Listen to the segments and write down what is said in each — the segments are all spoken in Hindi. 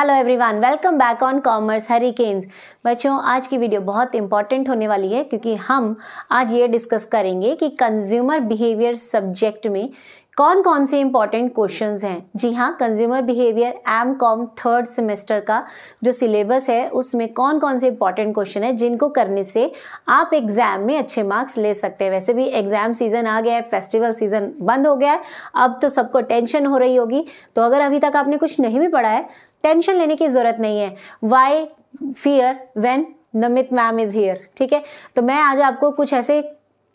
hello everyone welcome back on commerce हरी केन्स बच्चों आज की वीडियो बहुत इंपॉर्टेंट होने वाली है क्योंकि हम आज ये डिस्कस करेंगे कि कंज्यूमर बिहेवियर सब्जेक्ट में कौन कौन से इंपॉर्टेंट क्वेश्चन हैं जी हाँ consumer behaviour M Com third semester का जो सिलेबस है उसमें कौन कौन से इंपॉर्टेंट क्वेश्चन है जिनको करने से आप एग्जाम में अच्छे मार्क्स ले सकते हैं वैसे भी एग्जाम सीजन आ गया है फेस्टिवल सीजन बंद हो गया है अब तो सबको टेंशन हो रही होगी तो अगर अभी तक आपने कुछ नहीं भी पढ़ा है टेंशन लेने की ज़रूरत नहीं है why fear when Namit ma'am is here ठीक है तो मैं आज आपको कुछ ऐसे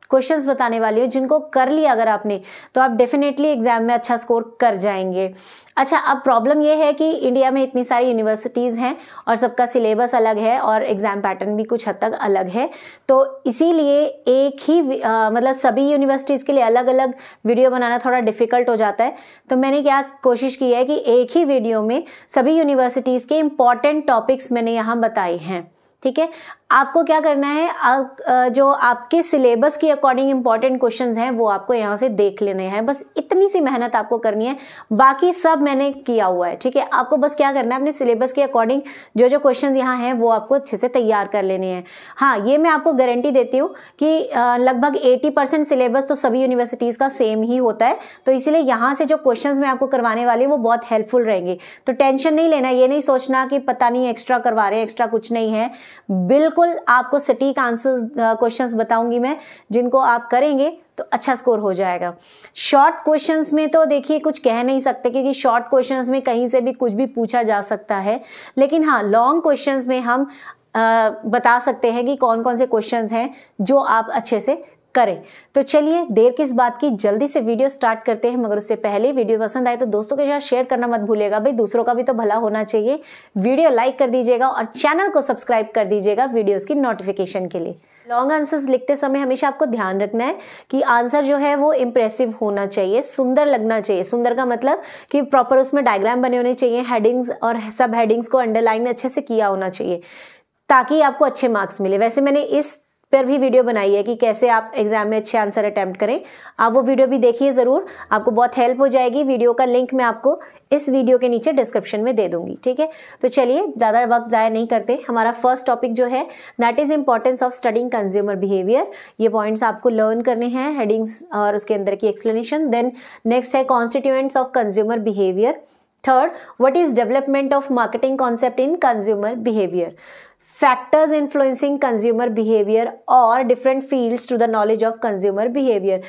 क्वेश्चंस बताने वाली हूँ जिनको कर लिया अगर आपने तो आप डेफिनेटली एग्जाम में अच्छा स्कोर कर जाएंगे अच्छा अब प्रॉब्लम यह है कि इंडिया में इतनी सारी यूनिवर्सिटीज़ हैं और सबका सिलेबस अलग है और एग्ज़ाम पैटर्न भी कुछ हद तक अलग है तो इसीलिए एक ही आ, मतलब सभी यूनिवर्सिटीज़ के लिए अलग अलग वीडियो बनाना थोड़ा डिफ़िकल्ट हो जाता है तो मैंने क्या कोशिश की है कि एक ही वीडियो में सभी यूनिवर्सिटीज़ के इम्पॉर्टेंट टॉपिक्स मैंने यहाँ बताए हैं ठीक है आपको क्या करना है आप जो आपके सिलेबस के अकॉर्डिंग इंपॉर्टेंट क्वेश्चन हैं वो आपको यहाँ से देख लेने हैं बस इतनी सी मेहनत आपको करनी है बाकी सब मैंने किया हुआ है ठीक है आपको बस क्या करना है अपने सिलेबस के अकॉर्डिंग जो जो क्वेश्चन यहाँ हैं वो आपको अच्छे से तैयार कर लेने हैं हाँ ये मैं आपको गारंटी देती हूँ कि लगभग एटी सिलेबस तो सभी यूनिवर्सिटीज़ का सेम ही होता है तो इसीलिए यहाँ से जो क्वेश्चन मैं आपको करवाने वाली हूँ वो बहुत हेल्पफुल रहेंगे तो टेंशन नहीं लेना ये नहीं सोचना कि पता नहीं एक्स्ट्रा करवा रहे एक्स्ट्रा कुछ नहीं है बिल्कुल बिल्कुल आपको सटीक आंसर्स क्वेश्चंस बताऊंगी मैं जिनको आप करेंगे तो अच्छा स्कोर हो जाएगा शॉर्ट क्वेश्चंस में तो देखिए कुछ कह नहीं सकते क्योंकि शॉर्ट क्वेश्चंस में कहीं से भी कुछ भी पूछा जा सकता है लेकिन हाँ लॉन्ग क्वेश्चंस में हम आ, बता सकते हैं कि कौन कौन से क्वेश्चंस हैं जो आप अच्छे से करें तो चलिए देर किस बात की जल्दी से वीडियो स्टार्ट करते हैं मगर उससे पहले वीडियो पसंद आए तो दोस्तों के साथ शेयर करना मत भूलिएगा भाई दूसरों का भी तो भला होना चाहिए वीडियो लाइक कर दीजिएगा और चैनल को सब्सक्राइब कर दीजिएगा वीडियोज़ की नोटिफिकेशन के लिए लॉन्ग आंसर्स लिखते समय हमेशा आपको ध्यान रखना है कि आंसर जो है वो इम्प्रेसिव होना चाहिए सुंदर लगना चाहिए सुंदर का मतलब कि प्रॉपर उसमें डायग्राम बने होने चाहिए हेडिंग्स और सब हेडिंग्स को अंडरलाइन अच्छे से किया होना चाहिए ताकि आपको अच्छे मार्क्स मिले वैसे मैंने इस पर भी वीडियो बनाई है कि कैसे आप एग्जाम में अच्छे आंसर अटैम्प्ट करें आप वो वीडियो भी देखिए ज़रूर आपको बहुत हेल्प हो जाएगी वीडियो का लिंक मैं आपको इस वीडियो के नीचे डिस्क्रिप्शन में दे दूंगी ठीक है तो चलिए ज़्यादा वक्त ज़ाया नहीं करते हमारा फर्स्ट टॉपिक जो है that is importance of studying consumer behaviour ये पॉइंट्स आपको लर्न करने हैं हेडिंग्स और उसके अंदर की एक्सप्लेनेशन देन नेक्स्ट है constituents of consumer behaviour third what is development of marketing concept in consumer behaviour factors influencing consumer behaviour और different fields to the knowledge of consumer behaviour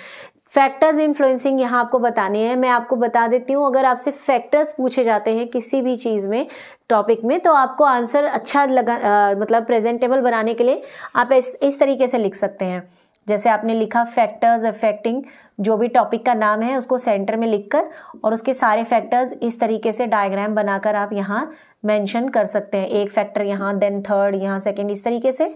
factors influencing यहाँ आपको बताने हैं मैं आपको बता देती हूँ अगर आपसे फैक्टर्स पूछे जाते हैं किसी भी चीज़ में टॉपिक में तो आपको आंसर अच्छा लगा आ, मतलब प्रेजेंटेबल बनाने के लिए आप इस इस तरीके से लिख सकते हैं जैसे आपने लिखा फैक्टर्स अफेक्टिंग जो भी टॉपिक का नाम है उसको सेंटर में लिखकर और उसके सारे फैक्टर्स इस तरीके से डायग्राम बनाकर आप यहाँ मेंशन कर सकते हैं एक फैक्टर यहाँ देन थर्ड यहाँ सेकेंड इस तरीके से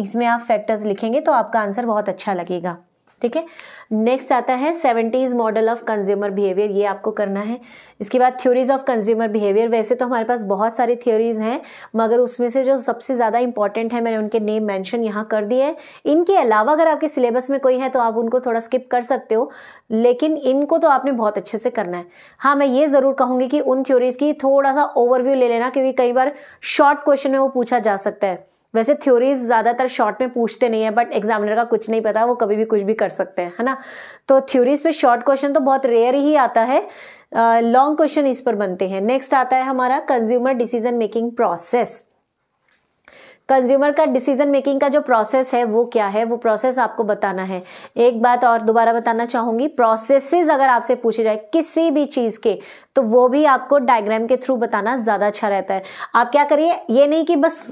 इसमें आप फैक्टर्स लिखेंगे तो आपका आंसर बहुत अच्छा लगेगा ठीक है नेक्स्ट आता है seventies model of consumer behaviour ये आपको करना है इसके बाद थ्योरीज ऑफ कंज्यूमर बिहेवियर वैसे तो हमारे पास बहुत सारी थ्योरीज हैं मगर उसमें से जो सबसे ज़्यादा इंपॉर्टेंट है मैंने उनके नेम मेंशन यहाँ कर दिए हैं इनके अलावा अगर आपके सिलेबस में कोई है तो आप उनको थोड़ा स्किप कर सकते हो लेकिन इनको तो आपने बहुत अच्छे से करना है हाँ मैं ये ज़रूर कहूँगी कि उन थ्योरीज़ की थोड़ा सा ओवरव्यू ले लेना क्योंकि कई बार शॉर्ट क्वेश्चन में वो पूछा जा सकता है वैसे थ्योरीज ज़्यादातर शॉर्ट में पूछते नहीं है बट एग्जामिनर का कुछ नहीं पता वो कभी भी कुछ भी कर सकते हैं है ना तो थ्योरीज पे शॉर्ट क्वेश्चन तो बहुत रेयर ही आता है लॉन्ग uh, क्वेश्चन इस पर बनते हैं नेक्स्ट आता है हमारा consumer decision making process consumer का डिसीजन मेकिंग का जो प्रोसेस है वो क्या है वो प्रोसेस आपको बताना है एक बात और दोबारा बताना चाहूंगी प्रोसेसेस अगर आपसे पूछे जाए किसी भी चीज़ के तो वो भी आपको डायग्राम के थ्रू बताना ज़्यादा अच्छा रहता है आप क्या करिए ये नहीं कि बस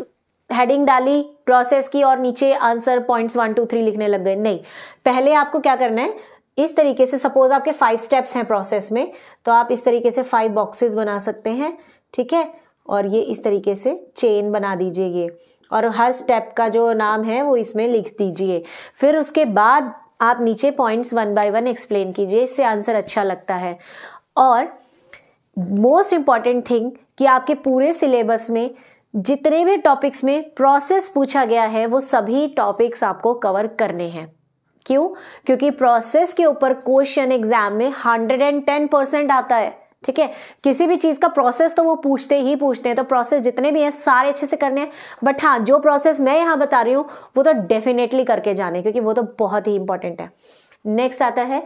हेडिंग डाली प्रोसेस की और नीचे answer points one two three लिखने लग गए नहीं पहले आपको क्या करना है इस तरीके से सपोज आपके फाइव स्टेप्स हैं प्रोसेस में तो आप इस तरीके से फाइव बॉक्सेस बना सकते हैं ठीक है और ये इस तरीके से चेन बना दीजिए ये और हर स्टेप का जो नाम है वो इसमें लिख दीजिए फिर उसके बाद आप नीचे points one by one explain कीजिए इससे आंसर अच्छा लगता है और मोस्ट इम्पॉर्टेंट थिंग कि आपके पूरे सिलेबस में जितने भी टॉपिक्स में प्रोसेस पूछा गया है वो सभी टॉपिक्स आपको कवर करने हैं क्यों क्योंकि प्रोसेस के ऊपर क्वेश्चन एग्जाम में 110 परसेंट आता है ठीक है किसी भी चीज़ का प्रोसेस तो वो पूछते ही पूछते हैं तो प्रोसेस जितने भी हैं सारे अच्छे से करने हैं बट हाँ जो प्रोसेस मैं यहां बता रही हूं वो तो डेफिनेटली करके जाने क्योंकि वो तो बहुत ही इंपॉर्टेंट है नेक्स्ट आता है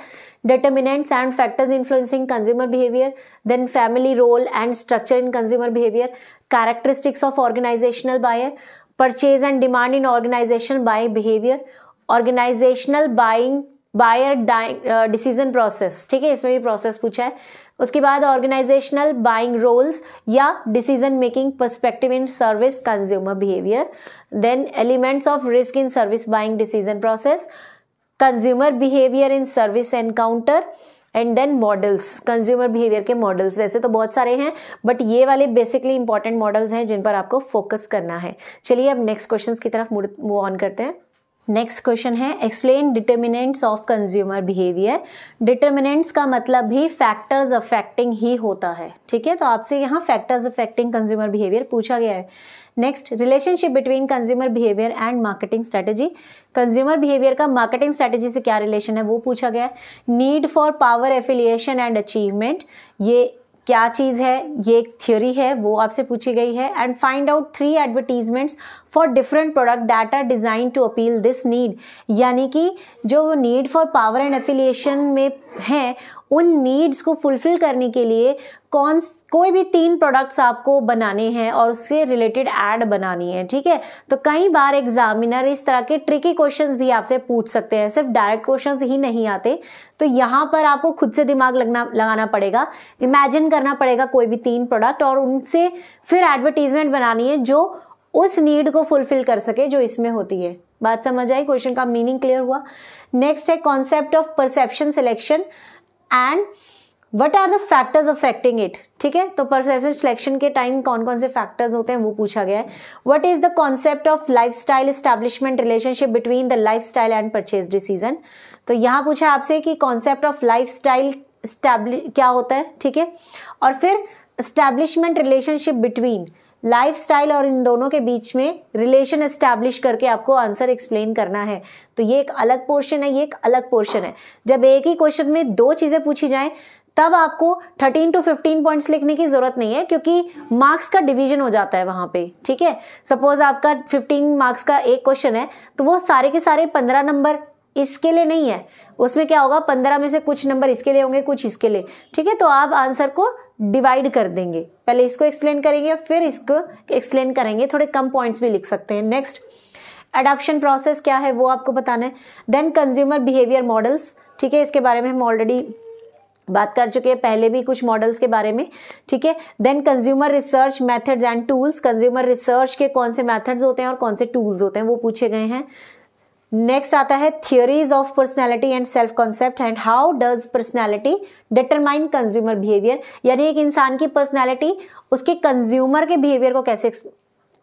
determinants and factors influencing consumer behaviour then family role and structure in consumer behaviour characteristics of organisational buyer purchase and demand in organisation buy behaviour organisational buying buyer decision process ठीक है इसमें भी प्रोसेस पूछा है उसके बाद ऑर्गेनाइजेशनल बाइंग रोल्स या decision making perspective in service consumer behaviour then elements of risk in service buying decision process consumer behaviour in service encounter and then models consumer behaviour के मॉडल्स वैसे तो बहुत सारे हैं बट ये वाले बेसिकली इंपॉर्टेंट मॉडल्स हैं जिन पर आपको फोकस करना है चलिए अब नेक्स्ट क्वेश्चन की तरफ मूव ऑन करते हैं नेक्स्ट क्वेश्चन है explain determinants of consumer behaviour determinants का मतलब भी फैक्टर्स अफेक्टिंग ही होता है ठीक है तो आपसे यहाँ फैक्टर्स अफेक्टिंग कंज्यूमर बिहेवियर पूछा गया है next relationship between consumer behaviour and marketing strategy consumer behaviour का मार्केटिंग स्ट्रेटेजी से क्या रिलेशन है वो पूछा गया है need for power affiliation and achievement ये क्या चीज़ है ये एक थ्योरी है वो आपसे पूछी गई है and find out three advertisements for different product data design to appeal this need यानी कि जो need for power and affiliation में हैं उन नीड्स को फुलफ़िल करने के लिए कौन कोई भी तीन प्रोडक्ट्स आपको बनाने हैं और उसके रिलेटेड एड बनानी है ठीक है तो कई बार एग्जामिनर इस तरह के ट्रिकी क्वेश्चंस भी आपसे पूछ सकते हैं सिर्फ डायरेक्ट क्वेश्चंस ही नहीं आते तो यहाँ पर आपको खुद से दिमाग लगना लगाना पड़ेगा इमेजिन करना पड़ेगा कोई भी तीन प्रोडक्ट और उनसे फिर एडवर्टीजमेंट बनानी है जो उस नीड को फुलफिल कर सके जो इसमें होती है बात समझ आई क्वेश्चन का मीनिंग क्लियर हुआ नेक्स्ट है concept of perception selection and what are the factors affecting it ठीक है तो परसेप्शन सिलेक्शन के टाइम कौन कौन से फैक्टर्स होते हैं वो पूछा गया है what is the concept of lifestyle establishment relationship between the lifestyle and purchase decision तो यहाँ पूछा आपसे कि कॉन्सेप्ट ऑफ लाइफ स्टाइल क्या होता है ठीक है और फिर establishment relationship between lifestyle और इन दोनों के बीच में रिलेशन एस्टैब्लिश करके आपको आंसर एक्सप्लेन करना है तो ये एक अलग पोर्शन है ये एक अलग पोर्शन है जब एक ही क्वेश्चन में दो चीज़ें पूछी जाएं तब आपको 13 टू 15 पॉइंट्स लिखने की ज़रूरत नहीं है क्योंकि मार्क्स का डिवीजन हो जाता है वहां पे ठीक है सपोज आपका 15 मार्क्स का एक क्वेश्चन है तो वो सारे के सारे 15 नंबर इसके लिए नहीं है उसमें क्या होगा पंद्रह में से कुछ नंबर इसके लिए होंगे कुछ इसके लिए ठीक है तो आप आंसर को डिवाइड कर देंगे पहले इसको एक्सप्लेन करेंगे फिर इसको एक्सप्लेन करेंगे थोड़े कम पॉइंट्स भी लिख सकते हैं नेक्स्ट अडॉप्शन प्रोसेस क्या है वो आपको बताना है देन कंज्यूमर बिहेवियर मॉडल्स ठीक है इसके बारे में हम ऑलरेडी बात कर चुके हैं पहले भी कुछ मॉडल्स के बारे में ठीक है then consumer research methods and tools consumer research के कौन से मेथड्स होते हैं और कौन से टूल्स होते हैं वो पूछे गए हैं नेक्स्ट आता है theories of personality and self concept and how does personality determine consumer behaviour यानी एक इंसान की पर्सनैलिटी उसके कंज्यूमर के बिहेवियर को कैसे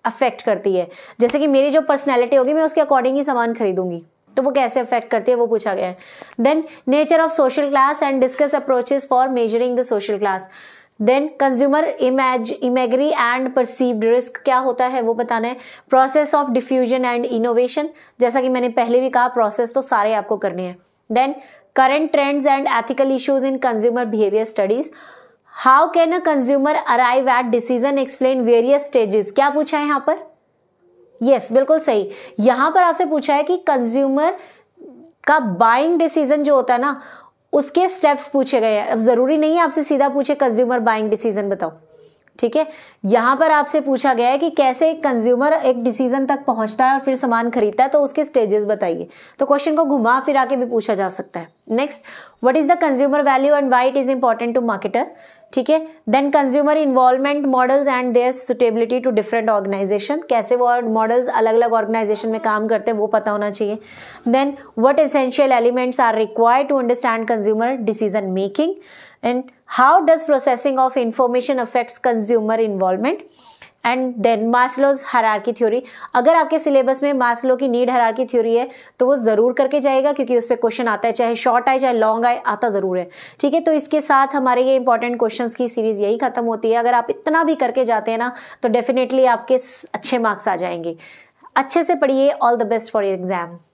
अफेक्ट करती है जैसे कि मेरी जो पर्सनैलिटी होगी मैं उसके अकॉर्डिंग ही सामान खरीदूंगी तो वो कैसे अफेक्ट करती है वो पूछा गया है then nature of social class and discuss approaches for measuring the social class then consumer image imagery and perceived risk क्या होता है वो बताना है process of diffusion and innovation जैसा कि मैंने पहले भी कहा प्रोसेस तो सारे आपको करने हैं then current trends and ethical issues in consumer behaviour studies how can a consumer arrive at decision explain various stages क्या पूछा है यहाँ पर यस yes, बिल्कुल सही यहां पर आपसे पूछा है कि कंज्यूमर का बाइंग डिसीजन जो होता है ना उसके स्टेप्स पूछे गए हैं अब ज़रूरी नहीं है आपसे सीधा पूछे कंज्यूमर बाइंग डिसीजन बताओ ठीक है यहां पर आपसे पूछा गया है कि कैसे एक कंज्यूमर एक डिसीजन तक पहुंचता है और फिर सामान खरीदता है तो उसके स्टेजेस बताइए तो क्वेश्चन को घुमा फिरा के भी पूछा जा सकता है next what is the consumer value and why it is important to marketer ठीक है then consumer involvement models and their suitability to different organisation कैसे वो मॉडल्स अलग अलग ऑर्गेनाइजेशन में काम करते हैं वो पता होना चाहिए then what essential elements are required to understand consumer decision making and how does processing of information affects consumer involvement and then hierarchy theory अगर आपके सिलेबस में मासलो की नीड हरार की थ्योरी है तो वो ज़रूर करके जाएगा क्योंकि उस पर क्वेश्चन आता है चाहे शॉर्ट आए चाहे लॉन्ग आए आता ज़रूर है ठीक है तो इसके साथ हमारे ये इंपॉर्टेंट क्वेश्चन की सीरीज़ यही खत्म होती है अगर आप इतना भी करके जाते हैं ना तो डेफिनेटली आपके अच्छे मार्क्स आ जाएंगे अच्छे से पढ़िए all the best for your exam